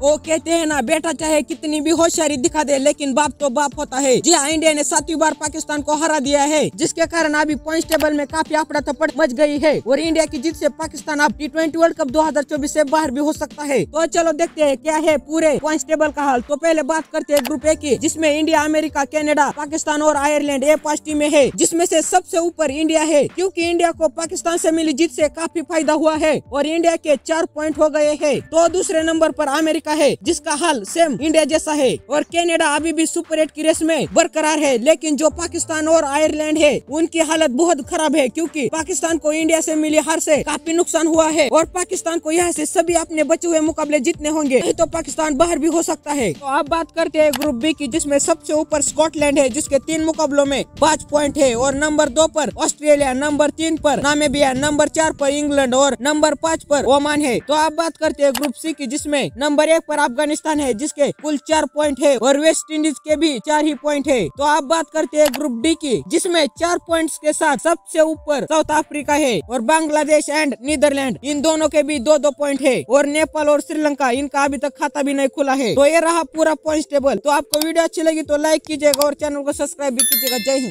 वो कहते हैं ना बेटा चाहे कितनी भी होशियारी दिखा दे लेकिन बाप तो बाप होता है जी हाँ इंडिया ने सातवीं बार पाकिस्तान को हरा दिया है जिसके कारण अभी पॉइंट टेबल में काफी आपड़ा थपट मच गई है और इंडिया की जीत से पाकिस्तान अब टी ट्वेंटी वर्ल्ड कप चौबीस से बाहर भी हो सकता है तो चलो देखते हैं क्या है पूरे पॉइंट टेबल का हाल तो पहले बात करते हैं ग्रुप ए की जिसमें इंडिया अमेरिका कैनेडा पाकिस्तान और आयरलैंड ए पांच टीमें है जिसमें से सबसे ऊपर इंडिया है क्योंकि इंडिया को पाकिस्तान से मिली जीत से काफी फायदा हुआ है और इंडिया के चार पॉइंट हो गए है तो दूसरे नंबर पर अमेरिका का है जिसका हाल सेम इंडिया जैसा है और कनाडा अभी भी सुपर एट की रेस में बरकरार है लेकिन जो पाकिस्तान और आयरलैंड है उनकी हालत बहुत खराब है क्योंकि पाकिस्तान को इंडिया से मिली हार से काफी नुकसान हुआ है और पाकिस्तान को यहाँ से सभी अपने बचे हुए मुकाबले जीतने होंगे नहीं तो पाकिस्तान बाहर भी हो सकता है तो अब बात करते हैं ग्रुप बी की जिसमे सबसे ऊपर स्कॉटलैंड है जिसके तीन मुकाबलों में पाँच पॉइंट है और नंबर दो पर ऑस्ट्रेलिया नंबर तीन पर नामेबिया नंबर चार पर इंग्लैंड और नंबर पाँच पर ओमान है तो अब बात करते हैं ग्रुप सी की जिसमें नंबर एक एक पर अफगानिस्तान है जिसके कुल चार पॉइंट है और वेस्ट इंडीज के भी चार ही पॉइंट है तो आप बात करते हैं ग्रुप डी की जिसमें चार पॉइंट्स के साथ सबसे ऊपर साउथ अफ्रीका है और बांग्लादेश एंड नीदरलैंड इन दोनों के भी दो दो पॉइंट है और नेपाल और श्रीलंका इनका अभी तक खाता भी नहीं खुला है तो ये रहा पूरा पॉइंट टेबल तो आपको वीडियो अच्छी लगी तो लाइक कीजिएगा और चैनल को सब्सक्राइब भी कीजिएगा जय हिंद